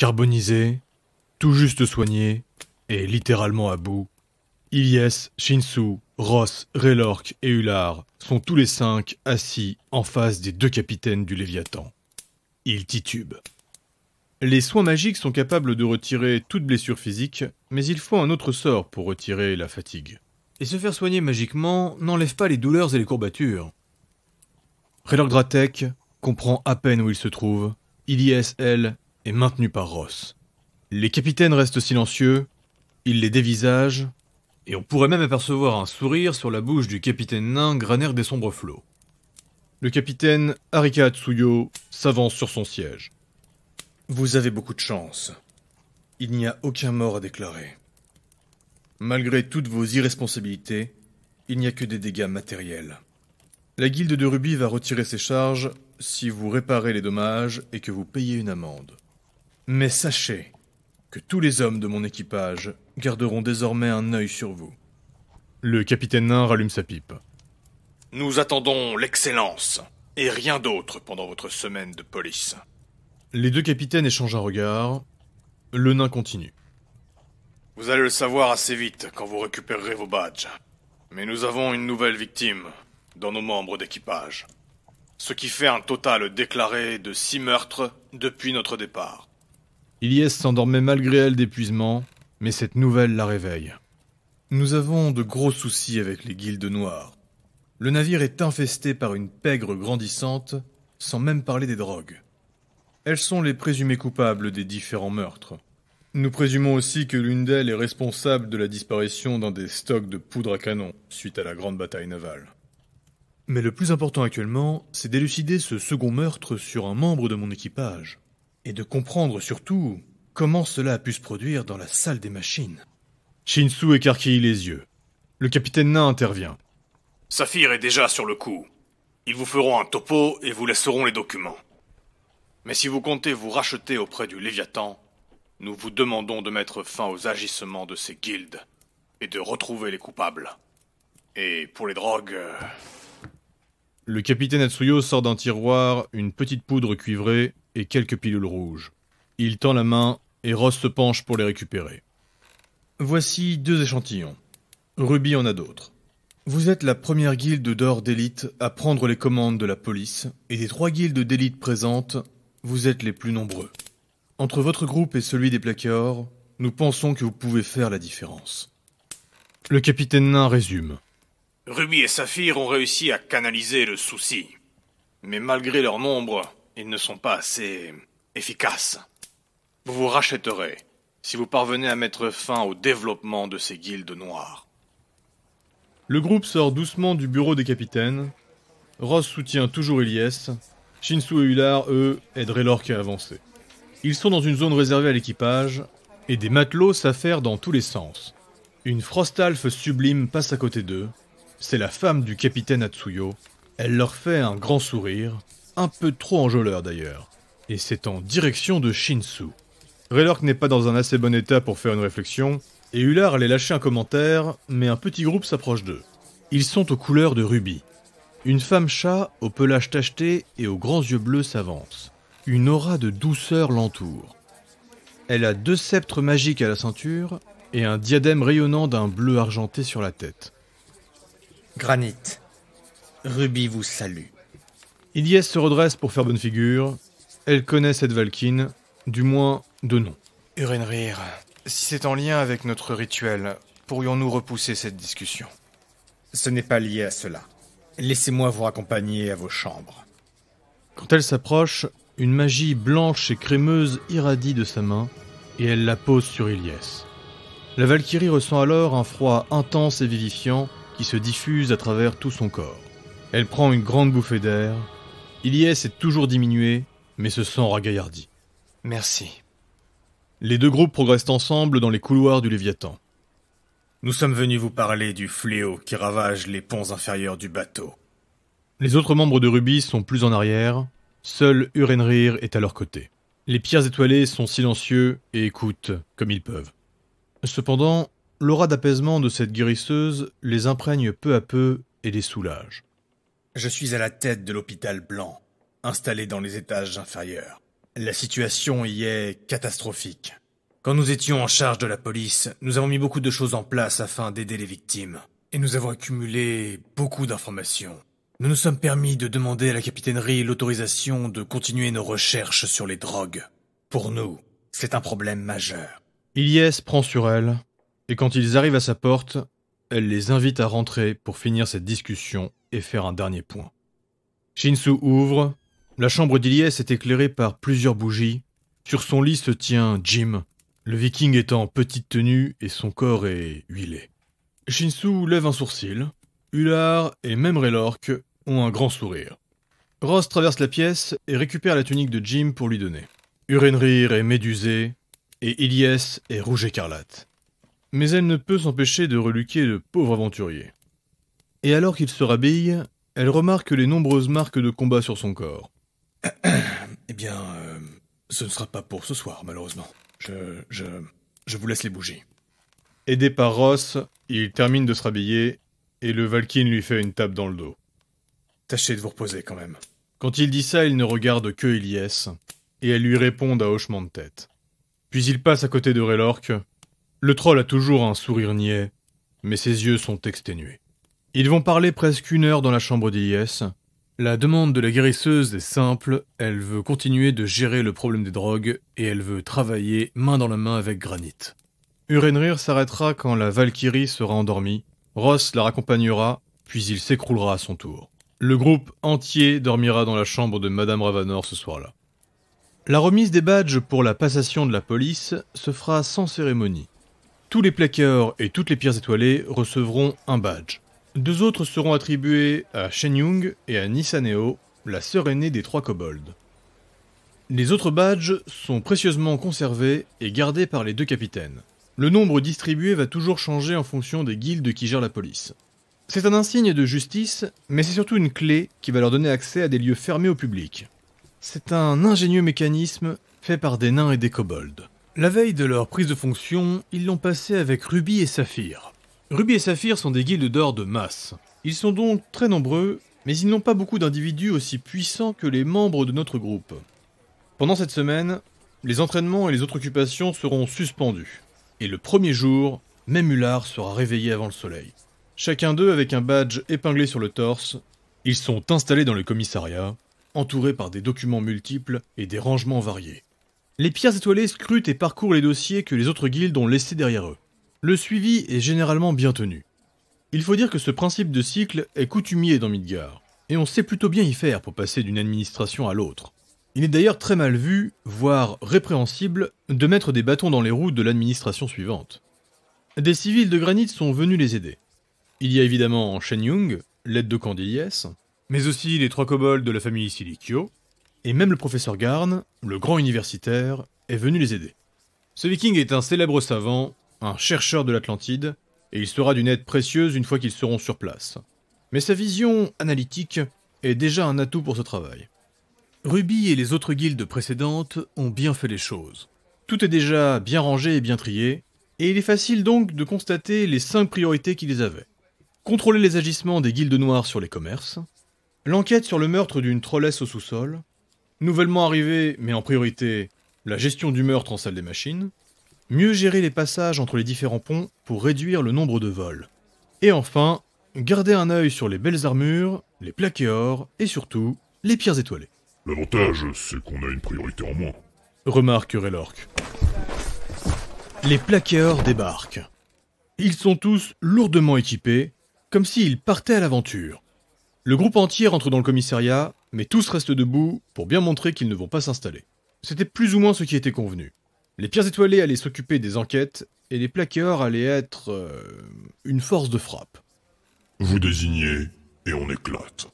Carbonisé, tout juste soigné, et littéralement à bout, Ilyes, Shinsu, Ross, Relork et Ular sont tous les cinq assis en face des deux capitaines du Léviathan. Ils titubent. Les soins magiques sont capables de retirer toute blessure physique, mais il faut un autre sort pour retirer la fatigue. Et se faire soigner magiquement n'enlève pas les douleurs et les courbatures. Relork Gratek comprend à peine où il se trouve. Ilyes, elle, est maintenu par Ross. Les capitaines restent silencieux, Ils les dévisagent, et on pourrait même apercevoir un sourire sur la bouche du capitaine nain granaire des sombres flots. Le capitaine Harika Atsuyo s'avance sur son siège. Vous avez beaucoup de chance. Il n'y a aucun mort à déclarer. Malgré toutes vos irresponsabilités, il n'y a que des dégâts matériels. La guilde de Rubis va retirer ses charges si vous réparez les dommages et que vous payez une amende. Mais sachez que tous les hommes de mon équipage garderont désormais un œil sur vous. Le capitaine nain rallume sa pipe. Nous attendons l'excellence et rien d'autre pendant votre semaine de police. Les deux capitaines échangent un regard. Le nain continue. Vous allez le savoir assez vite quand vous récupérerez vos badges. Mais nous avons une nouvelle victime dans nos membres d'équipage. Ce qui fait un total déclaré de six meurtres depuis notre départ. Iliès s'endormait malgré elle d'épuisement, mais cette nouvelle la réveille. Nous avons de gros soucis avec les guildes noires. Le navire est infesté par une pègre grandissante, sans même parler des drogues. Elles sont les présumées coupables des différents meurtres. Nous présumons aussi que l'une d'elles est responsable de la disparition d'un des stocks de poudre à canon suite à la grande bataille navale. Mais le plus important actuellement, c'est d'élucider ce second meurtre sur un membre de mon équipage et de comprendre surtout comment cela a pu se produire dans la salle des machines. Shinsu écarquille les yeux. Le capitaine Nain intervient. Saphir est déjà sur le coup. Ils vous feront un topo et vous laisseront les documents. Mais si vous comptez vous racheter auprès du Léviathan, nous vous demandons de mettre fin aux agissements de ces guildes et de retrouver les coupables. Et pour les drogues... Euh, le capitaine Atsuyo sort d'un tiroir une petite poudre cuivrée et quelques pilules rouges. Il tend la main et Ross se penche pour les récupérer. Voici deux échantillons. Ruby en a d'autres. Vous êtes la première guilde d'or d'élite à prendre les commandes de la police, et des trois guildes d'élite présentes, vous êtes les plus nombreux. Entre votre groupe et celui des placards, nous pensons que vous pouvez faire la différence. Le capitaine Nain résume. Ruby et Saphir ont réussi à canaliser le souci. Mais malgré leur nombre, ils ne sont pas assez efficaces. Vous vous rachèterez si vous parvenez à mettre fin au développement de ces guildes noires. Le groupe sort doucement du bureau des capitaines. Ross soutient toujours Elias. Shinsu et Hular, eux, aideraient l'orque à avancer. Ils sont dans une zone réservée à l'équipage, et des matelots s'affairent dans tous les sens. Une Frostalf sublime passe à côté d'eux. C'est la femme du capitaine Atsuyo. Elle leur fait un grand sourire, un peu trop enjôleur d'ailleurs, et c'est en direction de Shinsu. Raylork n'est pas dans un assez bon état pour faire une réflexion, et Hullard allait lâcher un commentaire, mais un petit groupe s'approche d'eux. Ils sont aux couleurs de rubis. Une femme chat, au pelage tacheté et aux grands yeux bleus s'avance. Une aura de douceur l'entoure. Elle a deux sceptres magiques à la ceinture et un diadème rayonnant d'un bleu argenté sur la tête. Granit, Ruby vous salue. Iliès se redresse pour faire bonne figure. Elle connaît cette Valkyrie, du moins de nom. Urenrir, si c'est en lien avec notre rituel, pourrions-nous repousser cette discussion Ce n'est pas lié à cela. Laissez-moi vous accompagner à vos chambres. Quand elle s'approche, une magie blanche et crémeuse irradie de sa main et elle la pose sur Iliès. La Valkyrie ressent alors un froid intense et vivifiant qui se diffuse à travers tout son corps. Elle prend une grande bouffée d'air y est toujours diminué, mais se sent ragaillardi. Merci. Les deux groupes progressent ensemble dans les couloirs du Léviathan. Nous sommes venus vous parler du fléau qui ravage les ponts inférieurs du bateau. Les autres membres de Ruby sont plus en arrière, seul Urenrir est à leur côté. Les pierres étoilées sont silencieux et écoutent comme ils peuvent. Cependant, l'aura d'apaisement de cette guérisseuse les imprègne peu à peu et les soulage. Je suis à la tête de l'hôpital blanc, installé dans les étages inférieurs. La situation y est catastrophique. Quand nous étions en charge de la police, nous avons mis beaucoup de choses en place afin d'aider les victimes. Et nous avons accumulé beaucoup d'informations. Nous nous sommes permis de demander à la capitainerie l'autorisation de continuer nos recherches sur les drogues. Pour nous, c'est un problème majeur. Ilyes prend sur elle, et quand ils arrivent à sa porte, elle les invite à rentrer pour finir cette discussion et faire un dernier point. Shinsu ouvre. La chambre d'Iliès est éclairée par plusieurs bougies. Sur son lit se tient Jim. Le viking est en petite tenue et son corps est huilé. Shinsu lève un sourcil. Ular et même Raylork ont un grand sourire. Ross traverse la pièce et récupère la tunique de Jim pour lui donner. Urenrir est médusée et Iliès est rouge écarlate. Mais elle ne peut s'empêcher de reluquer le pauvre aventurier et alors qu'il se rhabille, elle remarque les nombreuses marques de combat sur son corps. eh bien, euh, ce ne sera pas pour ce soir, malheureusement. Je, je, vous laisse les bougies. Aidé par Ross, il termine de se rhabiller et le Valkyn lui fait une tape dans le dos. Tâchez de vous reposer quand même. Quand il dit ça, il ne regarde que Elias et elle lui répond à hochement de tête. Puis il passe à côté de Relorque. Le troll a toujours un sourire niais, mais ses yeux sont exténués. Ils vont parler presque une heure dans la chambre d'IS. La demande de la guérisseuse est simple, elle veut continuer de gérer le problème des drogues et elle veut travailler main dans la main avec Granit. Urenrir s'arrêtera quand la Valkyrie sera endormie, Ross la raccompagnera, puis il s'écroulera à son tour. Le groupe entier dormira dans la chambre de Madame Ravanor ce soir-là. La remise des badges pour la passation de la police se fera sans cérémonie. Tous les plaqueurs et toutes les pierres étoilées recevront un badge. Deux autres seront attribués à Shen et à Nisaneo, la sœur aînée des trois kobolds. Les autres badges sont précieusement conservés et gardés par les deux capitaines. Le nombre distribué va toujours changer en fonction des guildes qui gèrent la police. C'est un insigne de justice, mais c'est surtout une clé qui va leur donner accès à des lieux fermés au public. C'est un ingénieux mécanisme fait par des nains et des kobolds. La veille de leur prise de fonction, ils l'ont passé avec Ruby et Saphir. Ruby et Saphir sont des guildes d'or de masse. Ils sont donc très nombreux, mais ils n'ont pas beaucoup d'individus aussi puissants que les membres de notre groupe. Pendant cette semaine, les entraînements et les autres occupations seront suspendus. Et le premier jour, Ular sera réveillé avant le soleil. Chacun d'eux avec un badge épinglé sur le torse, ils sont installés dans le commissariat, entourés par des documents multiples et des rangements variés. Les pierres étoilées scrutent et parcourent les dossiers que les autres guildes ont laissés derrière eux. Le suivi est généralement bien tenu. Il faut dire que ce principe de cycle est coutumier dans Midgar, et on sait plutôt bien y faire pour passer d'une administration à l'autre. Il est d'ailleurs très mal vu, voire répréhensible, de mettre des bâtons dans les roues de l'administration suivante. Des civils de granit sont venus les aider. Il y a évidemment Shen Yung, l'aide de Candies, mais aussi les trois kobolds de la famille Silicio, et même le professeur Garn, le grand universitaire, est venu les aider. Ce viking est un célèbre savant un chercheur de l'Atlantide, et il sera d'une aide précieuse une fois qu'ils seront sur place. Mais sa vision analytique est déjà un atout pour ce travail. Ruby et les autres guildes précédentes ont bien fait les choses. Tout est déjà bien rangé et bien trié, et il est facile donc de constater les cinq priorités qu'ils avaient. Contrôler les agissements des guildes noires sur les commerces, l'enquête sur le meurtre d'une trollesse au sous-sol, nouvellement arrivée, mais en priorité, la gestion du meurtre en salle des machines, mieux gérer les passages entre les différents ponts pour réduire le nombre de vols. Et enfin, garder un œil sur les belles armures, les plaqués or et surtout les pierres étoilées. L'avantage, c'est qu'on a une priorité en moins. Remarque Relork. Les plaqueurs débarquent. Ils sont tous lourdement équipés, comme s'ils partaient à l'aventure. Le groupe entier rentre dans le commissariat, mais tous restent debout pour bien montrer qu'ils ne vont pas s'installer. C'était plus ou moins ce qui était convenu. Les pierres étoilées allaient s'occuper des enquêtes et les plaqueurs allaient être euh, une force de frappe. Vous désignez et on éclate.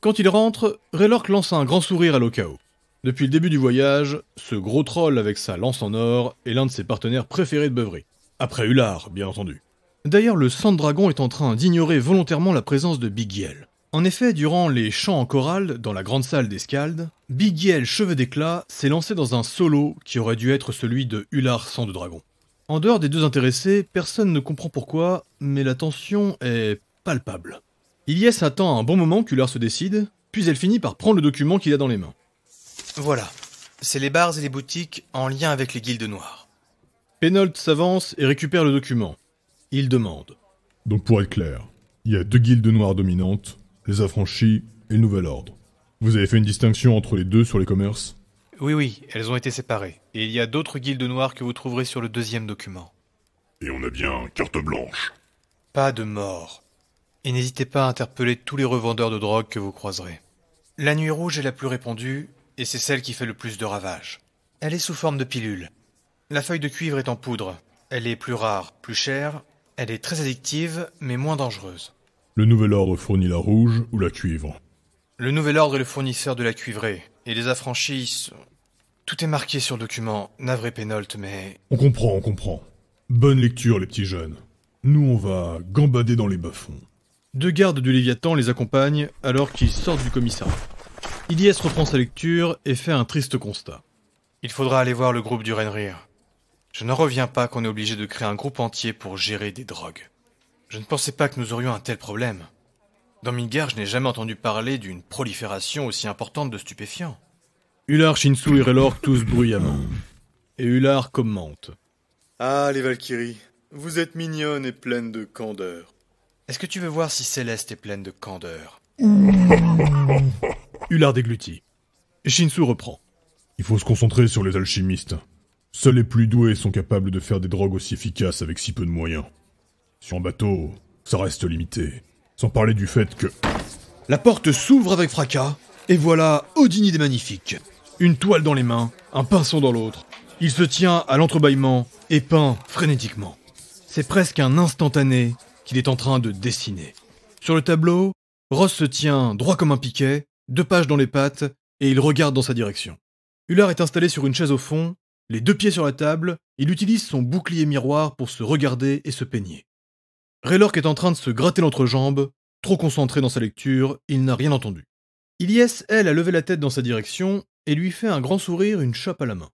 Quand il rentre, Raylork lance un grand sourire à l'Okao. Depuis le début du voyage, ce gros troll avec sa lance en or est l'un de ses partenaires préférés de Beuvry. Après Ular, bien entendu. D'ailleurs, le sang dragon est en train d'ignorer volontairement la présence de Big en effet, durant les chants en chorale dans la grande salle des Bigiel, Cheveux d'éclat s'est lancé dans un solo qui aurait dû être celui de Ular sans de Dragon. En dehors des deux intéressés, personne ne comprend pourquoi, mais la tension est palpable. Ilyes attend un bon moment qu'Ular se décide, puis elle finit par prendre le document qu'il a dans les mains. Voilà, c'est les bars et les boutiques en lien avec les guildes noires. Penold s'avance et récupère le document. Il demande. Donc pour être clair, il y a deux guildes noires dominantes, les affranchis et le nouvel ordre. Vous avez fait une distinction entre les deux sur les commerces Oui, oui, elles ont été séparées. Et il y a d'autres guildes noires que vous trouverez sur le deuxième document. Et on a bien carte blanche. Pas de mort. Et n'hésitez pas à interpeller tous les revendeurs de drogue que vous croiserez. La nuit rouge est la plus répandue, et c'est celle qui fait le plus de ravages. Elle est sous forme de pilule. La feuille de cuivre est en poudre. Elle est plus rare, plus chère. Elle est très addictive, mais moins dangereuse. Le nouvel ordre fournit la rouge ou la cuivre Le nouvel ordre est le fournisseur de la cuivrée, et les affranchis... Tout est marqué sur le document, navré Pénolte, mais... On comprend, on comprend. Bonne lecture, les petits jeunes. Nous, on va gambader dans les bas-fonds. Deux gardes du Léviathan les accompagnent alors qu'ils sortent du commissariat. Ilias reprend sa lecture et fait un triste constat. Il faudra aller voir le groupe du Renrir. Je n'en reviens pas qu'on est obligé de créer un groupe entier pour gérer des drogues. Je ne pensais pas que nous aurions un tel problème. Dans Midgar, je n'ai jamais entendu parler d'une prolifération aussi importante de stupéfiants. Ular, Shinsu et Relor tous bruyamment. Et Ular commente. Ah, les Valkyries, vous êtes mignonnes et pleines de candeur. Est-ce que tu veux voir si Céleste est pleine de candeur Ular déglutit. Shinsu reprend. Il faut se concentrer sur les alchimistes. Seuls les plus doués sont capables de faire des drogues aussi efficaces avec si peu de moyens. Sur un bateau, ça reste limité. Sans parler du fait que... La porte s'ouvre avec fracas, et voilà Odini des Magnifiques. Une toile dans les mains, un pinceau dans l'autre. Il se tient à l'entrebâillement et peint frénétiquement. C'est presque un instantané qu'il est en train de dessiner. Sur le tableau, Ross se tient droit comme un piquet, deux pages dans les pattes, et il regarde dans sa direction. Hullard est installé sur une chaise au fond, les deux pieds sur la table, il utilise son bouclier miroir pour se regarder et se peigner. Raylork est en train de se gratter l'entrejambe, trop concentré dans sa lecture, il n'a rien entendu. Ilyes, elle, a levé la tête dans sa direction et lui fait un grand sourire, une chope à la main.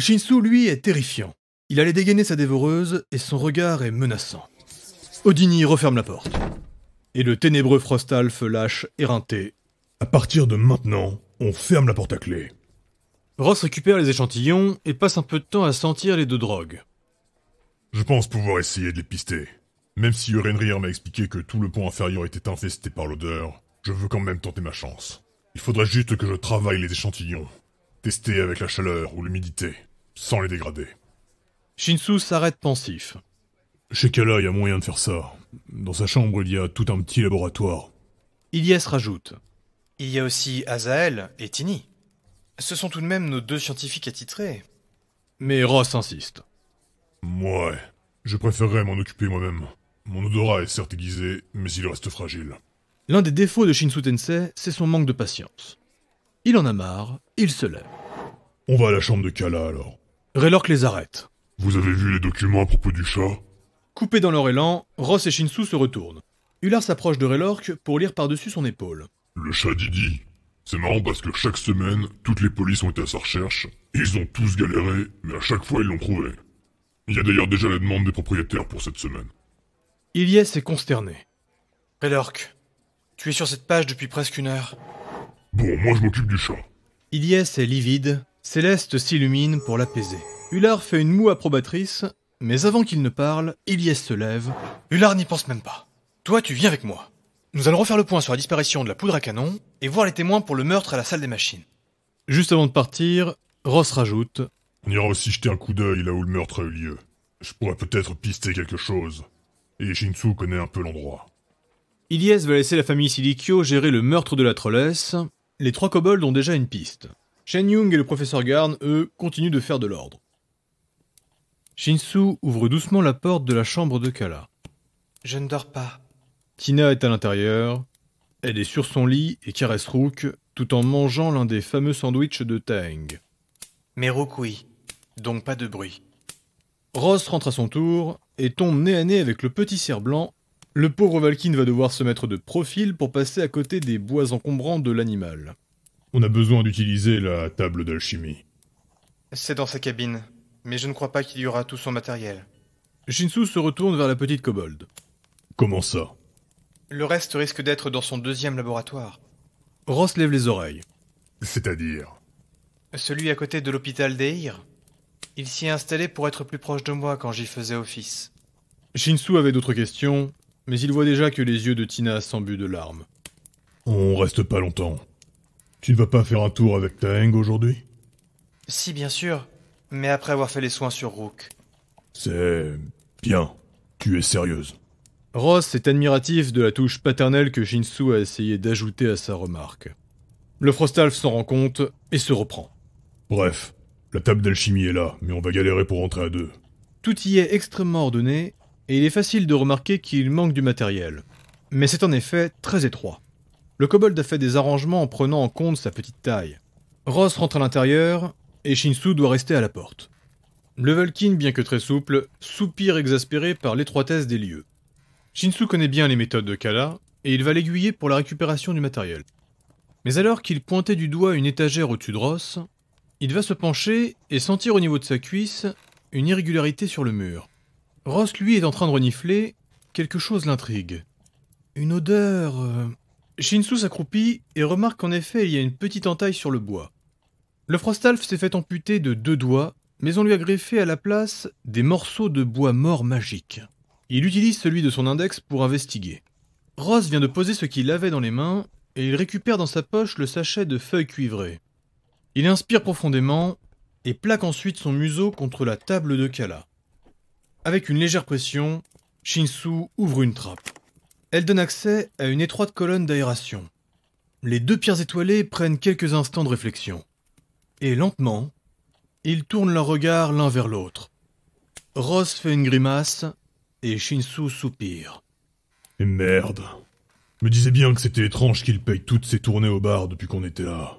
Shinsu, lui, est terrifiant. Il allait dégainer sa dévoreuse et son regard est menaçant. Odini referme la porte. Et le ténébreux Frostalf lâche, éreinté. À partir de maintenant, on ferme la porte à clé. Ross récupère les échantillons et passe un peu de temps à sentir les deux drogues. Je pense pouvoir essayer de les pister. Même si Urenrir m'a expliqué que tout le pont inférieur était infesté par l'odeur, je veux quand même tenter ma chance. Il faudrait juste que je travaille les échantillons, tester avec la chaleur ou l'humidité, sans les dégrader. Shinsu s'arrête pensif. Chez Kala, il y a moyen de faire ça. Dans sa chambre, il y a tout un petit laboratoire. Ilias rajoute. Il y a aussi Azael et Tini. Ce sont tout de même nos deux scientifiques attitrés. Mais Ross insiste. Mouais. je préférerais m'en occuper moi-même. Mon odorat est certes aiguisé, mais il reste fragile. L'un des défauts de Shinsu Tensei, c'est son manque de patience. Il en a marre, il se lève. On va à la chambre de Kala alors. Raylork les arrête. Vous avez vu les documents à propos du chat Coupés dans leur élan, Ross et Shinsu se retournent. Ular s'approche de Raylork pour lire par-dessus son épaule. Le chat Didi. C'est marrant parce que chaque semaine, toutes les polices ont été à sa recherche. Ils ont tous galéré, mais à chaque fois ils l'ont trouvé. Il y a d'ailleurs déjà la demande des propriétaires pour cette semaine. Iliès est consterné. Pélorque, tu es sur cette page depuis presque une heure. Bon, moi je m'occupe du chat. Iliès est livide, Céleste s'illumine pour l'apaiser. Hulard fait une moue approbatrice, mais avant qu'il ne parle, Iliès se lève. Hulard n'y pense même pas. Toi, tu viens avec moi. Nous allons refaire le point sur la disparition de la poudre à canon et voir les témoins pour le meurtre à la salle des machines. Juste avant de partir, Ross rajoute On ira aussi jeter un coup d'œil là où le meurtre a eu lieu. Je pourrais peut-être pister quelque chose. Et Shinsu connaît un peu l'endroit. Ilyes va laisser la famille Silikyo gérer le meurtre de la trollesse. Les trois kobolds ont déjà une piste. Shen Yung et le professeur Garn, eux, continuent de faire de l'ordre. Shinsu ouvre doucement la porte de la chambre de Kala. Je ne dors pas. Tina est à l'intérieur. Elle est sur son lit et caresse Rook tout en mangeant l'un des fameux sandwichs de Tang. Mais Rook, oui. Donc pas de bruit. Ross rentre à son tour et tombe nez à nez avec le petit cerf blanc, le pauvre Valkyne va devoir se mettre de profil pour passer à côté des bois encombrants de l'animal. On a besoin d'utiliser la table d'alchimie. C'est dans sa cabine, mais je ne crois pas qu'il y aura tout son matériel. Shinsu se retourne vers la petite kobold. Comment ça Le reste risque d'être dans son deuxième laboratoire. Ross lève les oreilles. C'est-à-dire Celui à côté de l'hôpital d'Eir il s'y est installé pour être plus proche de moi quand j'y faisais office. Shinsu avait d'autres questions, mais il voit déjà que les yeux de Tina s'embuent de larmes. On reste pas longtemps. Tu ne vas pas faire un tour avec Taeng aujourd'hui Si, bien sûr, mais après avoir fait les soins sur Rook. C'est. bien. Tu es sérieuse. Ross est admiratif de la touche paternelle que Shinsu a essayé d'ajouter à sa remarque. Le Frostalf s'en rend compte et se reprend. Bref, la table d'alchimie est là, mais on va galérer pour rentrer à deux. Tout y est extrêmement ordonné, et il est facile de remarquer qu'il manque du matériel. Mais c'est en effet très étroit. Le kobold a fait des arrangements en prenant en compte sa petite taille. Ross rentre à l'intérieur, et Shinsu doit rester à la porte. Le Vulkin, bien que très souple, soupire exaspéré par l'étroitesse des lieux. Shinsu connaît bien les méthodes de Kala, et il va l'aiguiller pour la récupération du matériel. Mais alors qu'il pointait du doigt une étagère au-dessus de Ross, il va se pencher et sentir au niveau de sa cuisse une irrégularité sur le mur. Ross, lui, est en train de renifler. Quelque chose l'intrigue. Une odeur. Euh, Shinsu s'accroupit et remarque qu'en effet, il y a une petite entaille sur le bois. Le Frostalf s'est fait amputer de deux doigts, mais on lui a greffé à la place des morceaux de bois mort magique. Il utilise celui de son index pour investiguer. Ross vient de poser ce qu'il avait dans les mains et il récupère dans sa poche le sachet de feuilles cuivrées. Il inspire profondément et plaque ensuite son museau contre la table de Kala. Avec une légère pression, Shinsu ouvre une trappe. Elle donne accès à une étroite colonne d'aération. Les deux pierres étoilées prennent quelques instants de réflexion. Et lentement, ils tournent leur regard l'un vers l'autre. Ross fait une grimace et Shinsu soupire. merde. Je me disais bien que c'était étrange qu'il paye toutes ses tournées au bar depuis qu'on était là.